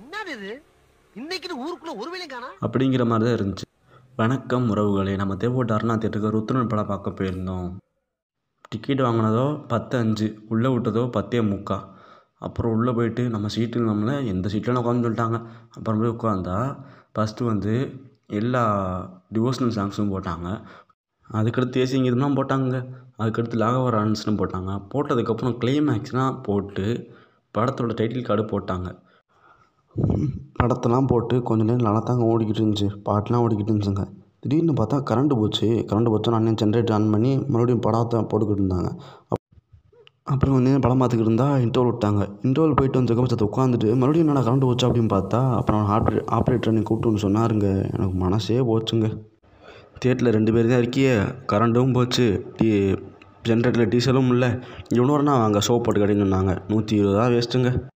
என்னது இது ஊருக்குள்ள ஒரு வேலையும் காணா அப்படிங்கிற மாதிரி தான் இருந்துச்சு வணக்கம் உறவுகளே நம்ம தேவோ அருணா தேட்டருக்கு ருத்ரன் படம் பார்க்க போயிருந்தோம் டிக்கெட் வாங்கினதோ பத்து அஞ்சு உள்ளே விட்டதோ பத்தே முக்கா அப்புறம் உள்ளே போயிட்டு நம்ம சீட்டு நம்மளை எந்த சீட்டில் உட்காந்து சொல்லிட்டாங்க அப்புறம் போய் உட்காந்தா ஃபஸ்ட்டு வந்து எல்லா டிவோஷனல் சாங்ஸும் போட்டாங்க அதுக்கடுத்து தேசிங்கதம்லாம் போட்டாங்க அதுக்கடுத்து லாகவர ஆன்ஸ்னு போட்டாங்க போட்டதுக்கப்புறம் கிளைமேக்ஸ்லாம் போட்டு படத்தோட டைட்டில் கார்டு போட்டாங்க நடத்தலாம் போட்டு கொஞ்சம் நேரம் நல்லா தாங்க ஓடிக்கிட்டு இருந்துச்சு பாட்டுலாம் ஓடிக்கிட்டு இருந்துச்சுங்க திடீர்னு பார்த்தா கரண்ட்டு போச்சு கரண்ட்டு போச்சு நான் ஜென்ரேட்டர் ஆன் பண்ணி மறுபடியும் படத்தை போட்டுக்கிட்டு இருந்தாங்க அப்புறம் வந்து படம் பார்த்துக்கிட்டு இருந்தால் இன்டர்வல் விட்டாங்க இன்டர்வல் போயிட்டு வந்து சத்து உட்காந்துட்டு மறுபடியும் என்னடா கரண்ட் போச்சு அப்படின்னு பார்த்தா அப்புறம் ஆப்ரே ஆப்ரேட்டர் என்னை கூப்பிட்டுன்னு சொன்னாருங்க எனக்கு மனசே போச்சுங்க தேட்டரில் ரெண்டு பேர் தான் இருக்கியே கரண்ட்டும் போச்சு டீ ஜென்ரேட்டரில் டீசலும் இல்லை நான் அங்கே சோப் போட்டு கட்டின்னு சொன்னாங்க நூற்றி இருபது ரூபா வேஸ்ட்டுங்க